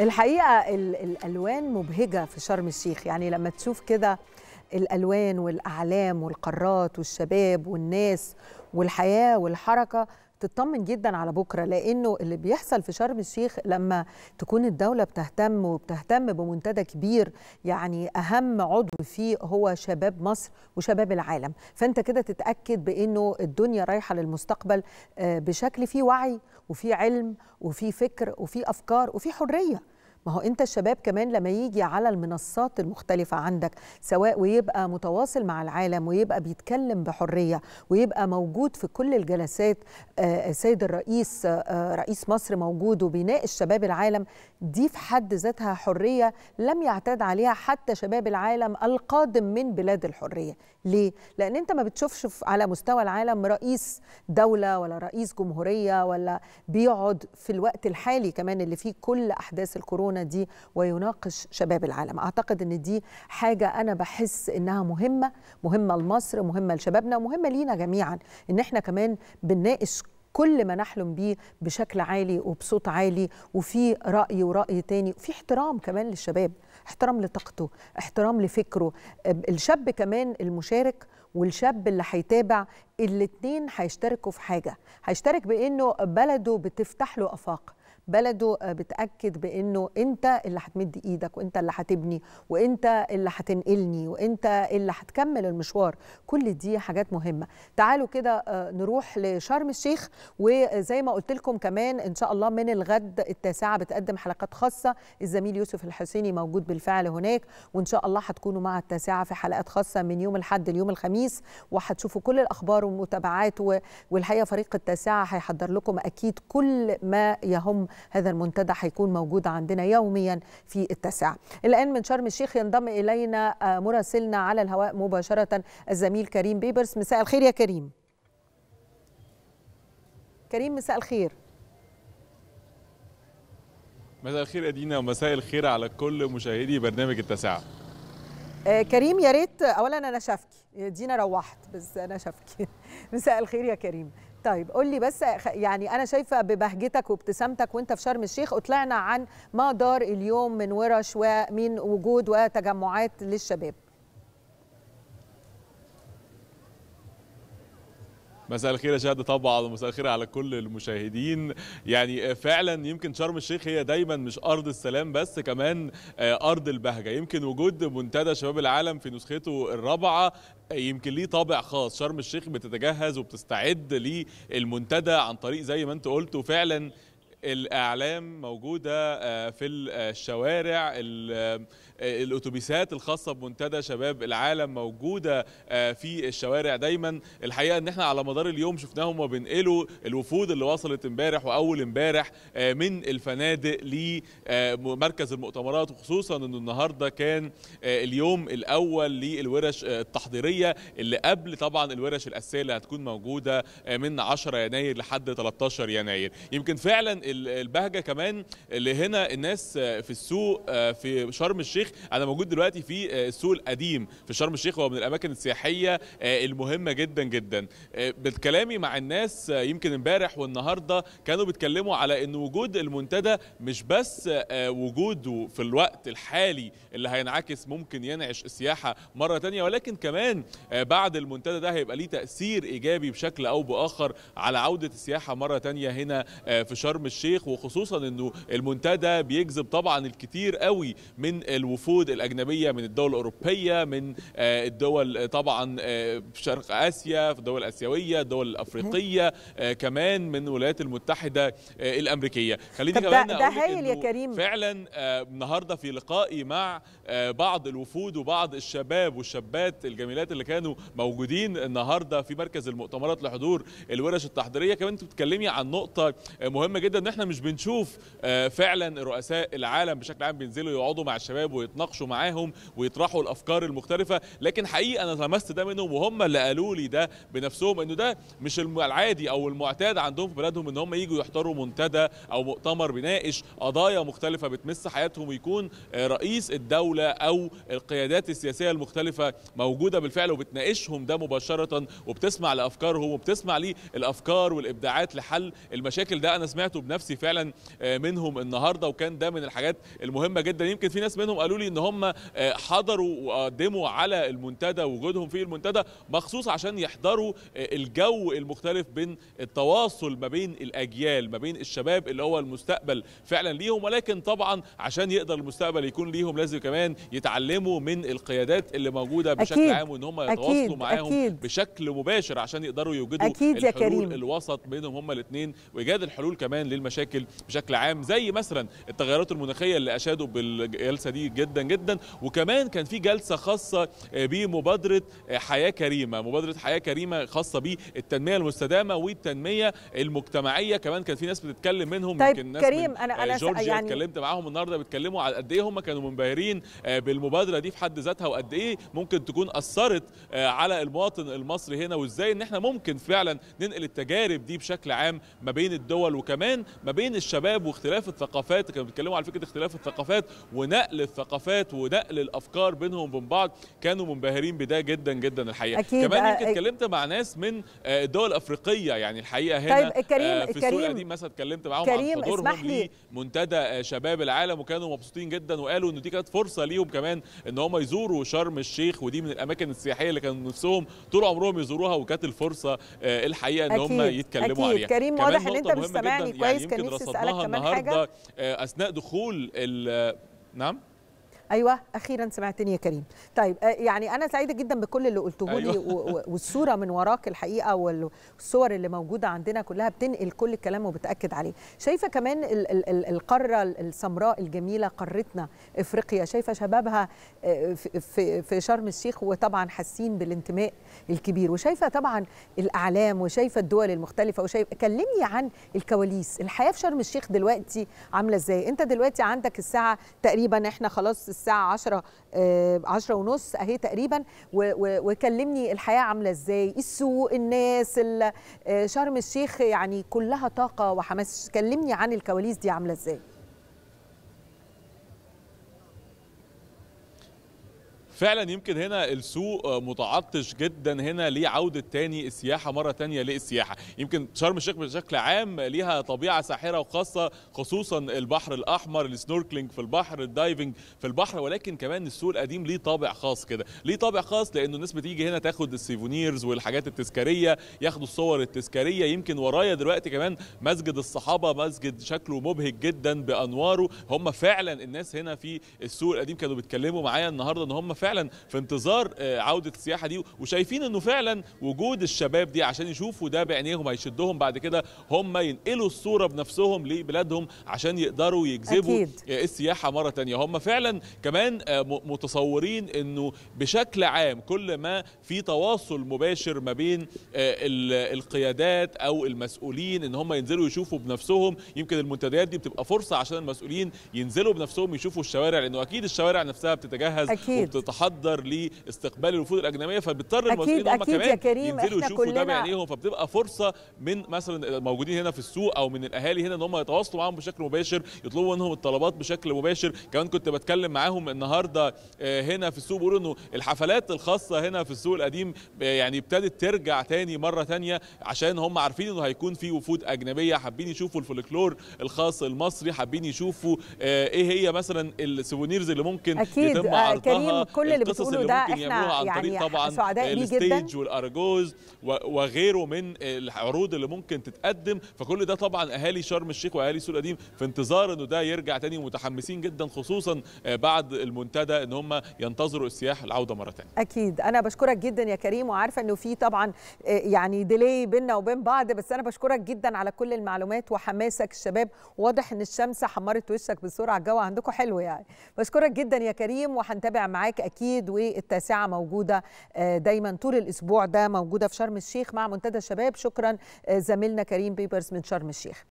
الحقيقه الالوان مبهجه في شرم الشيخ يعني لما تشوف كده الالوان والاعلام والقارات والشباب والناس والحياه والحركه تطمن جدا على بكره لانه اللي بيحصل في شرم الشيخ لما تكون الدوله بتهتم وبتهتم بمنتدى كبير يعني اهم عضو فيه هو شباب مصر وشباب العالم فانت كده تتاكد بانه الدنيا رايحه للمستقبل آه، بشكل فيه وعي وفيه علم وفيه فكر وفيه افكار وفيه حريه ما هو انت الشباب كمان لما يجي على المنصات المختلفه عندك سواء ويبقى متواصل مع العالم ويبقى بيتكلم بحريه ويبقى موجود في كل الجلسات آه، سيد الرئيس آه، رئيس مصر موجود وبيناقش شباب العالم دي في حد ذاتها حريه لم يعتاد عليها حتى شباب العالم القادم من بلاد الحريه ليه؟ لأن أنت ما بتشوفش على مستوى العالم رئيس دولة ولا رئيس جمهورية ولا بيقعد في الوقت الحالي كمان اللي فيه كل أحداث الكورونا دي ويناقش شباب العالم أعتقد أن دي حاجة أنا بحس أنها مهمة مهمة لمصر مهمة لشبابنا ومهمة لينا جميعا أن احنا كمان بنناقش كل ما نحلم بيه بشكل عالي وبصوت عالي وفي راي وراي تاني وفي احترام كمان للشباب احترام لطاقته احترام لفكره الشاب كمان المشارك والشاب اللي هيتابع الاثنين هيشتركوا في حاجه هيشترك بانه بلده بتفتح له افاق بلده بتاكد بانه انت اللي هتمد ايدك وانت اللي هتبني وانت اللي هتنقلني وانت اللي هتكمل المشوار كل دي حاجات مهمه تعالوا كده آه، نروح لشرم الشيخ وزي ما قلت لكم كمان ان شاء الله من الغد التاسعه بتقدم حلقات خاصه الزميل يوسف الحسيني موجود بالفعل هناك وان شاء الله هتكونوا مع التاسعه في حلقات خاصه من يوم الاحد ليوم الخميس وهتشوفوا كل الاخبار ومتابعات والحقيقه فريق التاسعه هيحضر لكم اكيد كل ما يهم هذا المنتدى هيكون موجود عندنا يوميا في التاسعه. الان من شرم الشيخ ينضم الينا آه، مراسلنا على الهواء مباشره الزميل كريم بيبرس مساء الخير يا كريم. كريم مساء الخير. مساء الخير ادينا ومساء الخير على كل مشاهدي برنامج التاسعه. آه، كريم يا ريت اولا انا شافك دينا روحت بس انا شافك مساء الخير يا كريم طيب قول لي بس يعني انا شايفه ببهجتك وابتسامتك وانت في شرم الشيخ اطلعنا عن ما دار اليوم من ورش ومن وجود وتجمعات للشباب مساء الخير يا شهد طبعا ومساء الخير على كل المشاهدين يعني فعلا يمكن شرم الشيخ هي دايما مش ارض السلام بس كمان آه، ارض البهجه يمكن وجود منتدى شباب العالم في نسخته الرابعه آه، يمكن ليه طابع خاص شرم الشيخ بتتجهز وبتستعد للمنتدى عن طريق زي ما انت قلت وفعلا الاعلام موجوده آه، في الشوارع آه، الاتوبيسات الخاصه بمنتدى شباب العالم موجوده آه، في الشوارع دايما الحقيقه ان احنا على مدار اليوم شفناهم وبينقلوا الوفود اللي وصلت امبارح واول امبارح من الفنادق لمركز المؤتمرات وخصوصا ان النهارده كان اليوم الاول للورش التحضيريه اللي قبل طبعا الورش الاساسيه اللي هتكون موجوده من 10 يناير لحد 13 يناير يمكن فعلا البهجه كمان اللي هنا الناس في السوق في شرم الشيخ انا موجود دلوقتي في السوق القديم في شرم الشيخ هو من الاماكن السياحيه آه، المهمه جدا جدا آه، بكلامي مع الناس آه، يمكن امبارح والنهارده كانوا بيتكلموا على ان وجود المنتدى مش بس وجوده في الوقت الحالي اللي هينعكس ممكن ينعش السياحه مره تانية ولكن كمان بعد المنتدى ده هيبقى ليه تاثير ايجابي بشكل او باخر على عوده السياحه مره تانية هنا في شرم الشيخ الشيخ وخصوصا انه المنتدى بيجذب طبعا الكثير قوي من الوفود الاجنبيه من الدول الاوروبيه من آه، الدول آه، طبعا آه، في شرق اسيا في الدول الاسيويه الدول الافريقيه كمان من الولايات المتحده الامريكيه خليني كمان ده هايل يا كريم فعلا النهارده في لقائي مع بعض الوفود وبعض الشباب والشابات الجميلات اللي كانوا موجودين النهارده في مركز المؤتمرات لحضور الورش التحضيريه كمان انت بتتكلمي عن نقطه مهمه جدا ان احنا مش بنشوف آه، فعلا رؤساء العالم بشكل عام بينزلوا يقعدوا مع الشباب ويتناقشوا معاهم ويطرحوا الافكار المختلفه لكن حقيقه انا لمست ده منهم وهم اللي قالوا لي ده بنفسهم انه ده مش العادي او المعتاد عندهم في بلدهم ان هم يجوا يحضروا منتدى او مؤتمر بيناقش قضايا مختلفه بتمس حياتهم ويكون آه، رئيس الدوله او القيادات السياسيه المختلفه موجوده بالفعل وبتناقشهم ده مباشره وبتسمع لافكارهم وبتسمع للافكار والابداعات لحل المشاكل ده انا سمعته بنفسي نفسي فعلا آه، منهم النهارده وكان ده من الحاجات المهمه جدا يمكن في ناس منهم قالوا لي ان هم آه، حضروا وقدموا على المنتدى وجودهم في المنتدى مخصوص عشان يحضروا آه، الجو المختلف بين التواصل ما بين الاجيال ما بين الشباب اللي هو المستقبل فعلا ليهم ولكن طبعا عشان يقدر المستقبل يكون ليهم لازم كمان يتعلموا من القيادات اللي موجوده بشكل أكيد عام وان هم يتواصلوا معاهم أكيد بشكل مباشر عشان يقدروا يوجدوا أكيد الحلول يا كريم. الوسط بينهم هم الاثنين وايجاد الحلول كمان للمشاكل المشاكل بشكل عام زي مثلا التغيرات المناخيه اللي اشادوا بالجلسه دي جدا جدا وكمان كان في جلسه خاصه بمبادره حياه كريمه مبادره حياه كريمه خاصه بالتنميه المستدامه والتنميه المجتمعيه كمان كان في ناس بتتكلم منهم طيب يمكن ناس كريم من انا انا جورجيا يعني اتكلمت معاهم النهارده بيتكلموا على قد ايه هم كانوا منبهرين بالمبادره دي في حد ذاتها وقد ايه ممكن تكون اثرت على المواطن المصري هنا وازاي ان احنا ممكن فعلا ننقل التجارب دي بشكل عام ما بين الدول وكمان ما بين الشباب واختلاف الثقافات كانوا بيتكلموا على فكره اختلاف الثقافات ونقل الثقافات ونقل الافكار بينهم وبين بعض كانوا منبهرين بده جدا جدا الحقيقه أكيد كمان يمكن اتكلمت مع ناس من آه، الدول الافريقيه يعني الحقيقه هنا طيب كريم آه، في السوق دي مثلا اتكلمت معاهم عن حضورهم لمنتدى آه، شباب العالم وكانوا مبسوطين جدا وقالوا ان دي كانت فرصه ليهم كمان ان هم يزوروا شرم الشيخ ودي من الاماكن السياحيه اللي كانوا نفسهم طول عمرهم يزوروها وكانت الفرصه الحقيقه ان هم يتكلموا أكيد. عليها كريم واضح ان انت مش سامعني كويس يعني يمكن رصدناها النهارده آه، اثناء دخول نعم ايوه اخيرا سمعتني يا كريم طيب آه، يعني انا سعيده جدا بكل اللي قلته لي أيوة. والصوره من وراك الحقيقه والصور اللي موجوده عندنا كلها بتنقل كل الكلام وبتاكد عليه شايفه كمان القاره السمراء الجميله قارتنا افريقيا شايفه شبابها آه، في, في شرم الشيخ وطبعا حاسين بالانتماء الكبير وشايفه طبعا الاعلام وشايفه الدول المختلفه وشايفه كلمني عن الكواليس الحياه في شرم الشيخ دلوقتي عامله ازاي انت دلوقتي عندك الساعه تقريبا احنا خلاص الساعه 10 10 آه، ونص اهي تقريبا وكلمني الحياه عامله ازاي السوق الناس آه، شرم الشيخ يعني كلها طاقه وحماس كلمني عن الكواليس دي عامله ازاي فعلا يمكن هنا السوق متعطش جدا هنا لعودة تاني السياحة مرة تانية للسياحة يمكن شرم الشيخ بشكل عام ليها طبيعة ساحرة وخاصة خصوصا البحر الأحمر السنوركلينج في البحر الدايفنج في البحر ولكن كمان السوق القديم ليه طابع خاص كده ليه طابع خاص لأنه الناس بتيجي هنا تاخد السيفونيرز والحاجات التذكارية ياخدوا الصور التذكارية يمكن ورايا دلوقتي كمان مسجد الصحابة مسجد شكله مبهج جدا بأنواره هم فعلا الناس هنا في السوق القديم كانوا بيتكلموا معايا النهاردة ان هم فعلا فعلا في انتظار آه، عوده السياحه دي وشايفين انه فعلا وجود الشباب دي عشان يشوفوا ده بعينيهم هيشدهم بعد كده هم ينقلوا الصوره بنفسهم لبلادهم عشان يقدروا يجذبوا أكيد. آه، السياحه مره ثانيه هم فعلا كمان آه، متصورين انه بشكل عام كل ما في تواصل مباشر ما بين القيادات او المسؤولين ان هم ينزلوا يشوفوا بنفسهم يمكن المنتديات دي بتبقى فرصه عشان المسؤولين ينزلوا بنفسهم يشوفوا الشوارع لانه اكيد الشوارع نفسها بتتجهز أكيد. وبتتح تحضر لاستقبال الوفود الاجنبيه فبيضطر المصريين هم كمان يا كريم ينزلوا يشوفوا ده بعينيهم فبتبقى فرصه من مثلا الموجودين هنا في السوق او من الاهالي هنا ان هم يتواصلوا معاهم بشكل مباشر يطلبوا منهم الطلبات بشكل مباشر كمان كنت بتكلم معاهم النهارده آه، هنا في السوق بيقولوا انه الحفلات الخاصه هنا في السوق القديم آه، يعني ابتدت ترجع تاني مره تانيه عشان هم عارفين انه هيكون في وفود اجنبيه حابين يشوفوا الفولكلور الخاص المصري حابين يشوفوا آه، ايه هي مثلا السوفونيرز اللي ممكن أكيد. يتم عرضها كريم كل كل اللي بتقوله اللي ده احنا عن يعني طريق طبعا سعداء بيه جدا والارجوز وغيره من العروض اللي ممكن تتقدم فكل ده طبعا اهالي شرم الشيخ واهالي سوق القديم في انتظار انه ده يرجع تاني ومتحمسين جدا خصوصا بعد المنتدى ان هم ينتظروا السياح العوده مره تانية اكيد انا بشكرك جدا يا كريم وعارفه انه في طبعا آه، يعني ديلي بيننا وبين بعض بس انا بشكرك جدا على كل المعلومات وحماسك الشباب واضح ان الشمس حمرت وشك بسرعه الجو عندكم حلو يعني بشكرك جدا يا كريم وهنتابع معاك اكيد اكيد والتاسعه موجوده آه، دايما طول الاسبوع ده موجوده في شرم الشيخ مع منتدى الشباب شكرا آه، زميلنا كريم بيبرز من شرم الشيخ